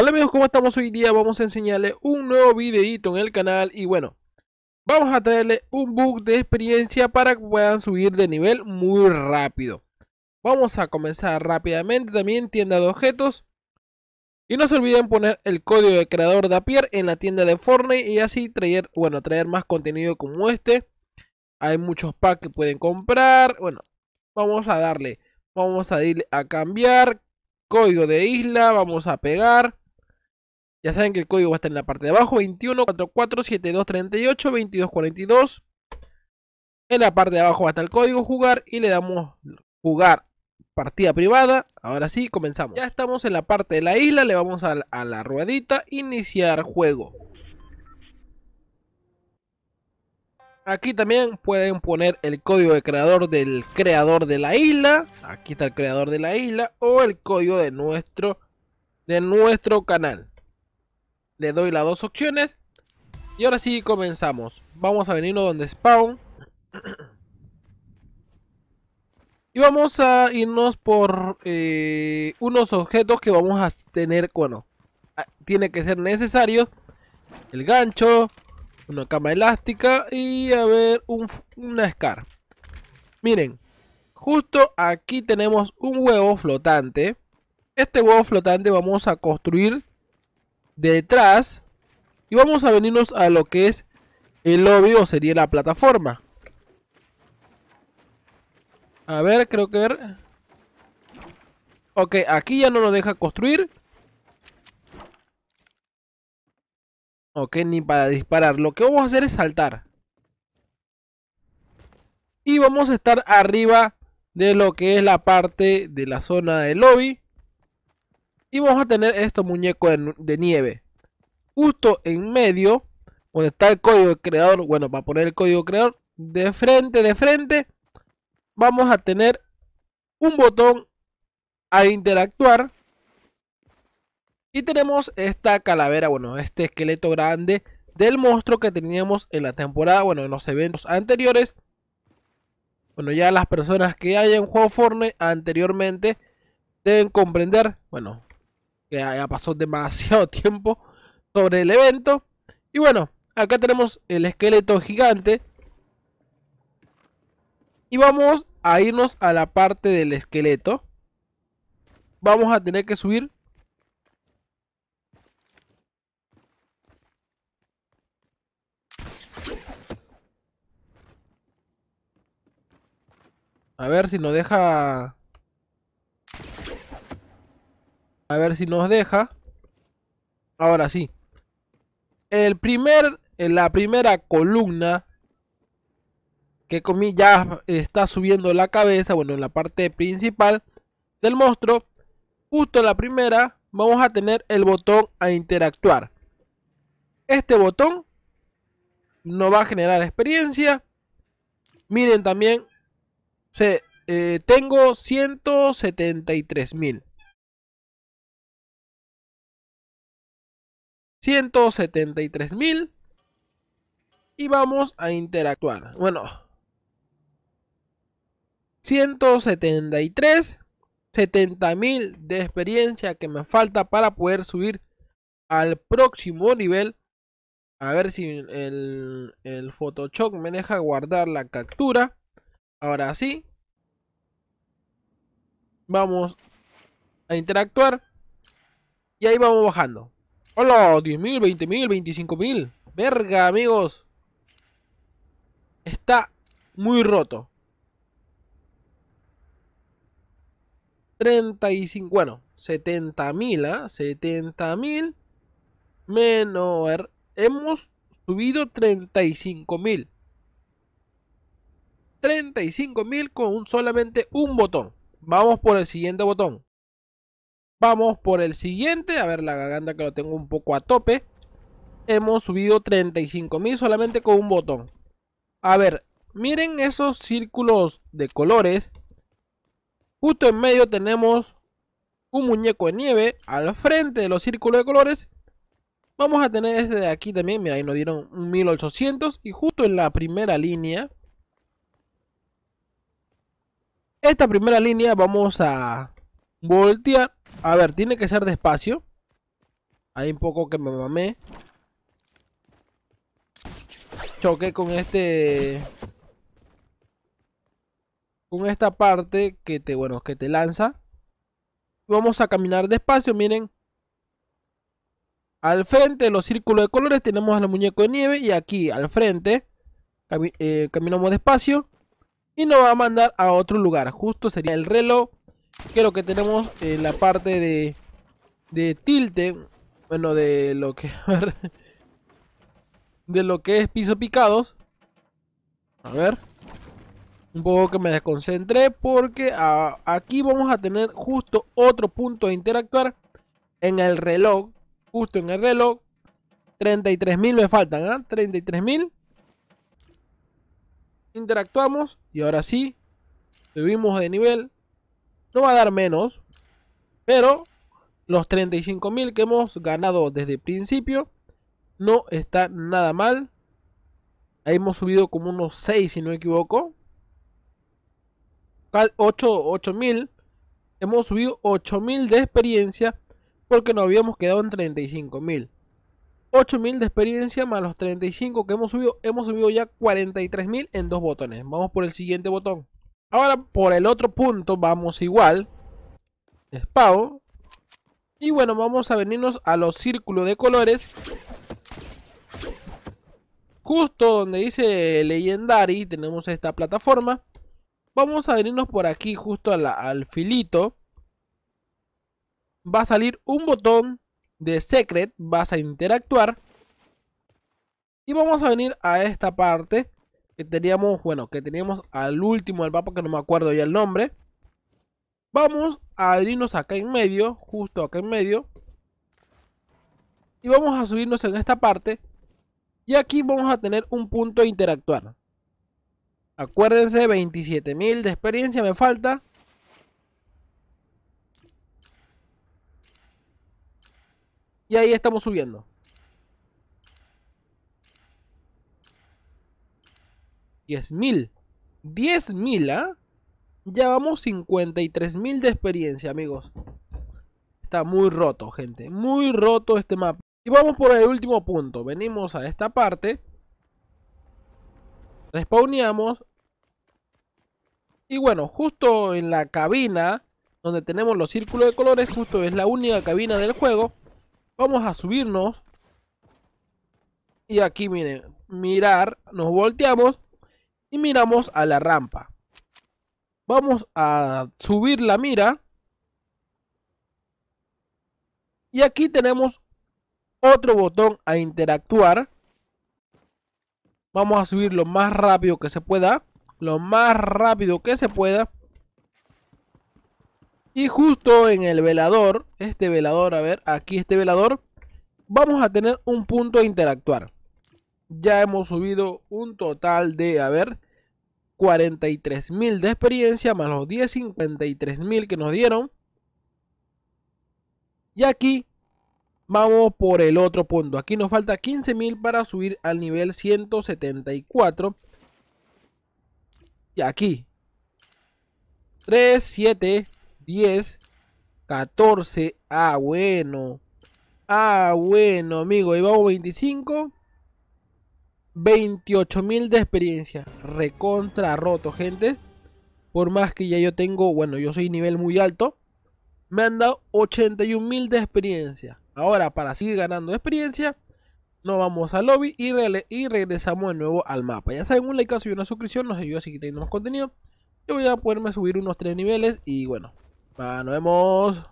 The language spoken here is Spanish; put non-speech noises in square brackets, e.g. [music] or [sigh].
Hola amigos, ¿cómo estamos hoy día? Vamos a enseñarles un nuevo videito en el canal y bueno, vamos a traerle un bug de experiencia para que puedan subir de nivel muy rápido. Vamos a comenzar rápidamente también tienda de objetos. Y no se olviden poner el código de creador de Apier en la tienda de Fortnite y así traer, bueno, traer más contenido como este. Hay muchos packs que pueden comprar. Bueno, vamos a darle, vamos a ir a cambiar, código de isla, vamos a pegar ya saben que el código va a estar en la parte de abajo, 21 44 38 22 42. En la parte de abajo va a estar el código jugar y le damos jugar partida privada. Ahora sí, comenzamos. Ya estamos en la parte de la isla, le vamos a, la ruedita, iniciar juego. Aquí también pueden poner el código de creador del creador de la isla. Aquí está el creador de la isla o el código de nuestro, de nuestro canal le doy las dos opciones. Y ahora sí comenzamos. Vamos a venirnos donde spawn. [clears throat] Y vamos a irnos por eh, unos objetos que vamos a tener, bueno, ah, tiene que ser necesario El gancho, una cama elástica y a ver, un, una scar. Miren, justo aquí tenemos un huevo flotante. Este huevo flotante vamos a construir detrás. Y vamos a venirnos a lo que es el lobby o sería la plataforma. A ver, creo que... Ver. Ok, aquí ya no nos deja construir. Ok, ni para disparar. Lo que vamos a hacer es saltar. Y vamos a estar arriba de lo que es la parte de la zona del lobby. Y vamos a tener estos muñecos de, nieve. Justo en medio, donde está el código creador, bueno, para poner el código creador, de frente, de frente, vamos a tener un botón a interactuar. Y tenemos esta calavera, bueno, este esqueleto grande del monstruo que teníamos en la temporada, bueno, en los eventos anteriores. Bueno, ya las personas que hayan jugado Fortnite anteriormente deben comprender, bueno, que ya pasó demasiado [laughs] tiempo sobre el evento. Y bueno, acá tenemos el esqueleto gigante. Y vamos a irnos a la parte del esqueleto. Vamos a tener que subir. A ver si nos deja A ver si nos deja. Ahora sí. El primer, la primera columna que comí ya está subiendo la cabeza, bueno, en la parte principal del monstruo, justo en la primera vamos a tener el botón a interactuar. Este botón nos va a generar experiencia. Miren también, se, eh, tengo 173 mil. 173.000 y vamos a interactuar. Bueno, 173, 70.000 de experiencia que me falta para poder subir al próximo nivel. A ver si el, el Photoshop me deja guardar la captura. Ahora sí. Vamos a interactuar. Y ahí vamos bajando. Hola, 10.000, 20.000, 25.000. Verga, amigos. Está muy roto. 35, bueno, 70.000, 70.000 menos, hemos subido 35.000. 35.000 con solamente un botón. Vamos por el siguiente botón. Vamos por el siguiente. A ver, la garganta que lo tengo un poco a tope. Hemos subido 35.000 solamente con un botón. A ver, miren esos círculos de colores. Justo en medio tenemos un muñeco de nieve. Al frente de los círculos de colores Vamos a tener este de aquí también. Mira, ahí nos dieron 1800. Y justo en la primera línea. Esta primera línea vamos a voltear. A ver, tiene que ser despacio. Hay un poco que me mamé. Choqué con este... Con esta parte que te, bueno, que te lanza. Vamos a caminar despacio, miren. Al frente de los círculos de colores tenemos al muñeco de nieve. Y aquí, al frente, eh, caminamos despacio. Y nos va a mandar a otro lugar. Justo sería el reloj creo que tenemos eh, la parte de, de tilte, bueno, de lo que [laughs] de lo que es piso picados. A ver. Un poco que me desconcentré porque ah, aquí vamos a tener justo otro punto de interactuar en el reloj. Justo en el reloj. 33.000 me faltan, 33.000. ¿ah? Interactuamos y ahora sí. Subimos de nivel. No va a dar menos, pero los 35 mil que hemos ganado desde el principio no está nada mal. Ahí hemos subido como unos 6, si no me equivoco. mil. Hemos subido mil de experiencia porque nos habíamos quedado en 35 mil. 35.000. mil de experiencia más los 35 que hemos subido. Hemos subido ya 43 mil en dos botones. Vamos por el siguiente botón. Ahora por el otro punto vamos igual. Spawn. Y bueno, vamos a venirnos a los círculos de colores. Justo donde dice Legendary tenemos esta plataforma. Vamos a venirnos por aquí justo al filito. Va a salir un botón de Secret. Vas a interactuar. Y vamos a venir a esta parte que teníamos, bueno, que teníamos al último del mapa, que no me acuerdo ya el nombre. Vamos a abrirnos acá en medio, justo acá en medio. Y vamos a subirnos en esta parte. Y aquí vamos a tener un punto de interactuar. Acuérdense, 27.000 de experiencia me falta. Y ahí estamos subiendo. 10.000. 10.000, ¿ah? Ya vamos 53.000 de experiencia, amigos. Está muy roto, gente. Muy roto este mapa. Y vamos por el último punto. Venimos a esta parte. Respawneamos. Y bueno, justo en la cabina donde tenemos los círculos de colores, justo es la única cabina del juego. Vamos a subirnos. Y aquí, miren, mirar, nos volteamos y miramos a la rampa. Vamos a subir la mira. Y aquí tenemos otro botón a interactuar. Vamos a subir lo más rápido que se pueda. Lo más rápido que se pueda. Y justo en el velador, este velador, a ver, aquí este velador, vamos a tener un punto a interactuar ya hemos subido un total de, a ver, 43.000 de experiencia más los 10, 53.000 que nos dieron. Y aquí vamos por el otro punto. Aquí nos falta 15.000 para subir al nivel 174. Y aquí 3, 7, 10, 14. Ah, bueno. Ah, bueno, amigo. Y vamos 25. 28.000 de experiencia. Recontra roto, gente. Por más que ya yo tengo, bueno, yo soy nivel muy alto. Me han dado 81.000 de experiencia. Ahora, para seguir ganando experiencia, nos vamos al lobby y, regresamos de nuevo al mapa. Ya saben, un like y una suscripción nos ayuda a seguir teniendo más contenido. Yo voy a poderme subir unos 3 niveles y bueno, nos vemos.